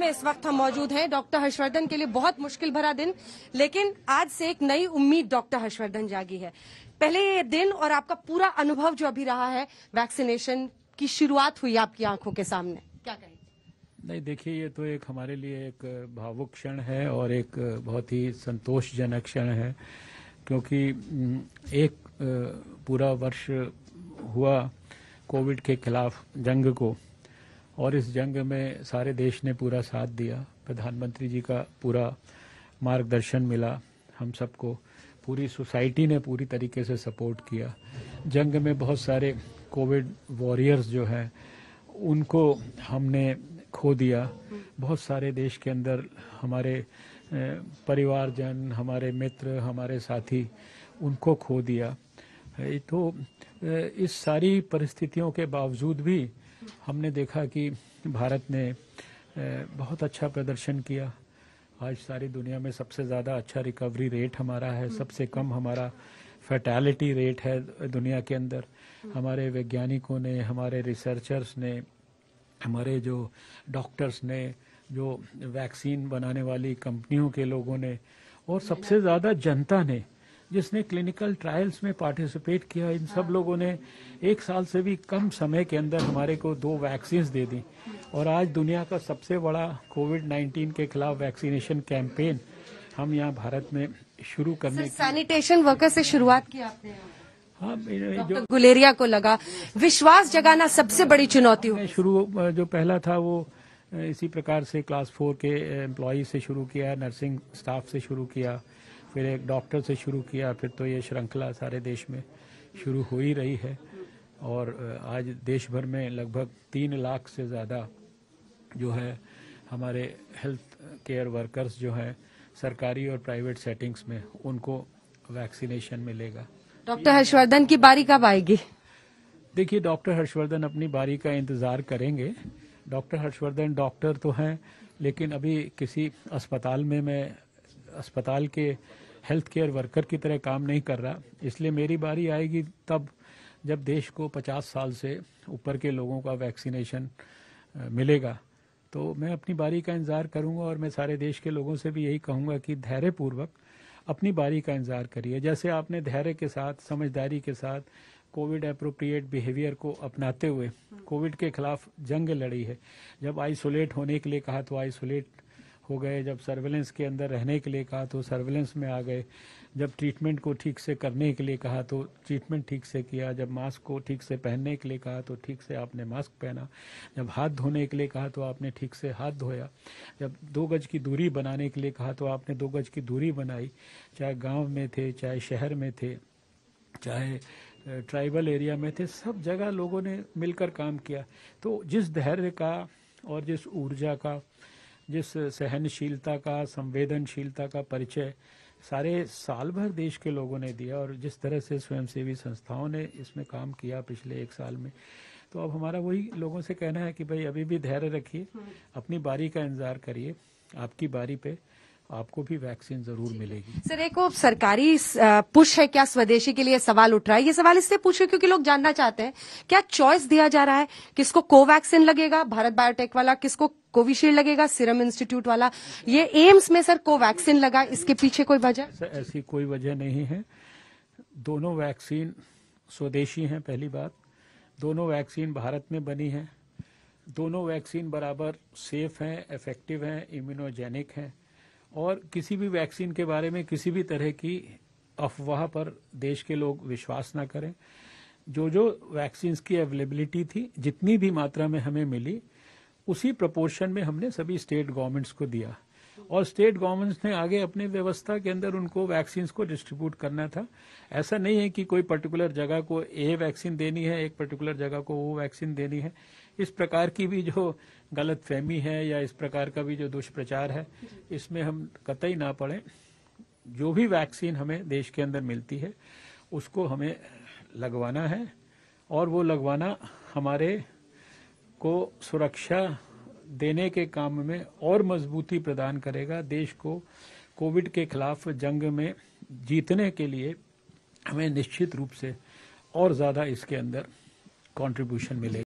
में इस वक्त हम मौजूद हैं डॉक्टर हर्षवर्धन के लिए बहुत मुश्किल भरा दिन लेकिन आज से एक नई उम्मीद डॉक्टर हर्षवर्धन जागी है पहले ये दिन और आपका पूरा अनुभव जो अभी रहा है वैक्सीनेशन की शुरुआत हुई आपकी आंखों के सामने क्या कहें नहीं देखिए ये तो एक हमारे लिए एक भावुक क्षण है और एक बहुत ही संतोषजनक क्षण है क्योंकि एक पूरा वर्ष हुआ कोविड के खिलाफ जंग को और इस जंग में सारे देश ने पूरा साथ दिया प्रधानमंत्री जी का पूरा मार्गदर्शन मिला हम सबको पूरी सोसाइटी ने पूरी तरीके से सपोर्ट किया जंग में बहुत सारे कोविड वॉरियर्स जो हैं उनको हमने खो दिया बहुत सारे देश के अंदर हमारे परिवारजन हमारे मित्र हमारे साथी उनको खो दिया तो इस सारी परिस्थितियों के बावजूद भी हमने देखा कि भारत ने बहुत अच्छा प्रदर्शन किया आज सारी दुनिया में सबसे ज़्यादा अच्छा रिकवरी रेट हमारा है सबसे कम हमारा फैटेलिटी रेट है दुनिया के अंदर हमारे वैज्ञानिकों ने हमारे रिसर्चर्स ने हमारे जो डॉक्टर्स ने जो वैक्सीन बनाने वाली कंपनियों के लोगों ने और सबसे ज़्यादा जनता ने जिसने क्लिनिकल ट्रायल्स में पार्टिसिपेट किया इन सब हाँ। लोगों ने एक साल से भी कम समय के अंदर हमारे को दो वैक्सीन दे दी और आज दुनिया का सबसे बड़ा कोविड 19 के खिलाफ वैक्सीनेशन कैंपेन हम यहाँ भारत में शुरू करने सैनिटेशन वर्कर से शुरुआत की आपने हाँ जो गुलेरिया को लगा विश्वास जगाना सबसे बड़ी चुनौती हो शुरू जो पहला था वो इसी प्रकार से क्लास फोर के एम्प्लॉज से शुरू किया नर्सिंग स्टाफ से शुरू किया फिर एक डॉक्टर से शुरू किया फिर तो ये श्रृंखला सारे देश में शुरू हो ही रही है और आज देश भर में लगभग तीन लाख से ज़्यादा जो है हमारे हेल्थ केयर वर्कर्स जो हैं सरकारी और प्राइवेट सेटिंग्स में उनको वैक्सीनेशन मिलेगा डॉक्टर हर्षवर्धन की बारी कब आएगी देखिए डॉक्टर हर्षवर्धन अपनी बारी का इंतज़ार करेंगे डॉक्टर हर्षवर्धन डॉक्टर तो हैं लेकिन अभी किसी अस्पताल में मैं अस्पताल के हेल्थ केयर वर्कर की तरह काम नहीं कर रहा इसलिए मेरी बारी आएगी तब जब देश को 50 साल से ऊपर के लोगों का वैक्सीनेशन मिलेगा तो मैं अपनी बारी का इंतज़ार करूंगा और मैं सारे देश के लोगों से भी यही कहूंगा कि धैर्यपूर्वक अपनी बारी का इंतज़ार करिए जैसे आपने धैर्य के साथ समझदारी के साथ कोविड अप्रोप्रिएट बिहेवियर को अपनाते हुए हम्म। कोविड के खिलाफ जंग लड़ी है जब आइसोलेट होने के लिए कहा तो आइसोलेट हो गए जब सर्वेलेंस के अंदर रहने के लिए कहा तो सर्वेलेंस में आ गए जब ट्रीटमेंट को ठीक से करने के लिए कहा तो ट्रीटमेंट ठीक से किया जब मास्क को ठीक से पहनने के लिए कहा तो ठीक से आपने मास्क पहना जब हाथ धोने के लिए कहा तो आपने ठीक से हाथ धोया जब दो गज की दूरी बनाने के लिए कहा तो आपने दो गज की दूरी बनाई चाहे गाँव में थे चाहे शहर में थे चाहे ट्राइबल एरिया में थे सब जगह लोगों ने मिलकर काम किया तो जिस धैर्य का और जिस ऊर्जा का जिस सहनशीलता का संवेदनशीलता का परिचय सारे साल भर देश के लोगों ने दिया और जिस तरह से स्वयंसेवी संस्थाओं ने इसमें काम किया पिछले एक साल में तो अब हमारा वही लोगों से कहना है कि भाई अभी भी धैर्य रखिए हम्म। अपनी बारी का इंतजार करिए आपकी बारी पे आपको भी वैक्सीन जरूर मिलेगी सर एक वो सरकारी पुश है क्या स्वदेशी के लिए सवाल उठ रहा है ये सवाल इससे पूछे क्योंकि लोग जानना चाहते हैं क्या चॉइस दिया जा रहा है किसको कोवैक्सीन लगेगा भारत बायोटेक वाला किसको कोविशील्ड लगेगा सीरम इंस्टीट्यूट वाला ये एम्स में सर कोवैक्सीन लगा इसके पीछे कोई वजह ऐसी कोई वजह नहीं है दोनों वैक्सीन स्वदेशी है पहली बात दोनों वैक्सीन भारत में बनी है दोनों वैक्सीन बराबर सेफ है इफेक्टिव है इम्यूनोजेनिक है और किसी भी वैक्सीन के बारे में किसी भी तरह की अफवाह पर देश के लोग विश्वास ना करें जो जो वैक्सीन्स की अवेलेबिलिटी थी जितनी भी मात्रा में हमें मिली उसी प्रपोर्शन में हमने सभी स्टेट गवर्नमेंट्स को दिया और स्टेट गवर्नमेंट्स ने आगे अपनी व्यवस्था के अंदर उनको वैक्सीन्स को डिस्ट्रीब्यूट करना था ऐसा नहीं है कि कोई पर्टिकुलर जगह को ए वैक्सीन देनी है एक पर्टिकुलर जगह को वो वैक्सीन देनी है इस प्रकार की भी जो गलत फहमी है या इस प्रकार का भी जो दुष्प्रचार है इसमें हम कतई ना पड़े जो भी वैक्सीन हमें देश के अंदर मिलती है उसको हमें लगवाना है और वो लगवाना हमारे को सुरक्षा देने के काम में और मजबूती प्रदान करेगा देश को कोविड के खिलाफ जंग में जीतने के लिए हमें निश्चित रूप से और ज़्यादा इसके अंदर कंट्रीब्यूशन मिलेगा